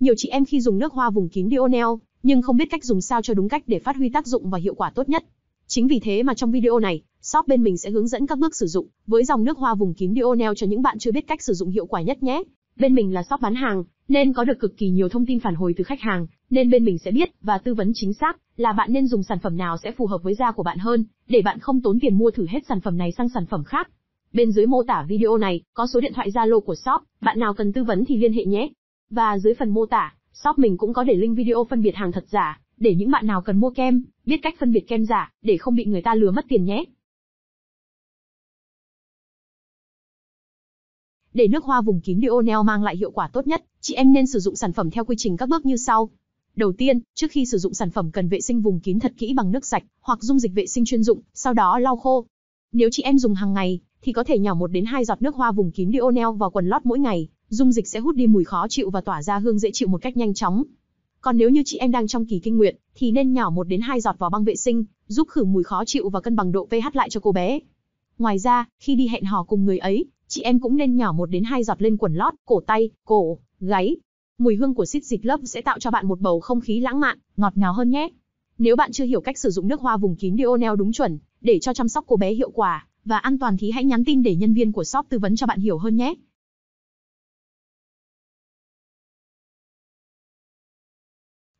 Nhiều chị em khi dùng nước hoa vùng kín Dionel, nhưng không biết cách dùng sao cho đúng cách để phát huy tác dụng và hiệu quả tốt nhất. Chính vì thế mà trong video này, shop bên mình sẽ hướng dẫn các bước sử dụng với dòng nước hoa vùng kín Dionel cho những bạn chưa biết cách sử dụng hiệu quả nhất nhé. Bên mình là shop bán hàng, nên có được cực kỳ nhiều thông tin phản hồi từ khách hàng, nên bên mình sẽ biết và tư vấn chính xác là bạn nên dùng sản phẩm nào sẽ phù hợp với da của bạn hơn, để bạn không tốn tiền mua thử hết sản phẩm này sang sản phẩm khác. Bên dưới mô tả video này có số điện thoại Zalo của shop, bạn nào cần tư vấn thì liên hệ nhé. Và dưới phần mô tả, shop mình cũng có để link video phân biệt hàng thật giả, để những bạn nào cần mua kem, biết cách phân biệt kem giả, để không bị người ta lừa mất tiền nhé. Để nước hoa vùng kín Dionel mang lại hiệu quả tốt nhất, chị em nên sử dụng sản phẩm theo quy trình các bước như sau. Đầu tiên, trước khi sử dụng sản phẩm cần vệ sinh vùng kín thật kỹ bằng nước sạch hoặc dung dịch vệ sinh chuyên dụng, sau đó lau khô. Nếu chị em dùng hàng ngày, thì có thể nhỏ 1 đến 2 giọt nước hoa vùng kín Dionel vào quần lót mỗi ngày, dung dịch sẽ hút đi mùi khó chịu và tỏa ra hương dễ chịu một cách nhanh chóng. Còn nếu như chị em đang trong kỳ kinh nguyệt, thì nên nhỏ 1 đến 2 giọt vào băng vệ sinh, giúp khử mùi khó chịu và cân bằng độ pH lại cho cô bé. Ngoài ra, khi đi hẹn hò cùng người ấy, chị em cũng nên nhỏ 1 đến 2 giọt lên quần lót, cổ tay, cổ, gáy. Mùi hương của xít dịch lớp sẽ tạo cho bạn một bầu không khí lãng mạn, ngọt ngào hơn nhé. Nếu bạn chưa hiểu cách sử dụng nước hoa vùng kín Dionel đúng chuẩn để cho chăm sóc cô bé hiệu quả và an toàn thì hãy nhắn tin để nhân viên của shop tư vấn cho bạn hiểu hơn nhé.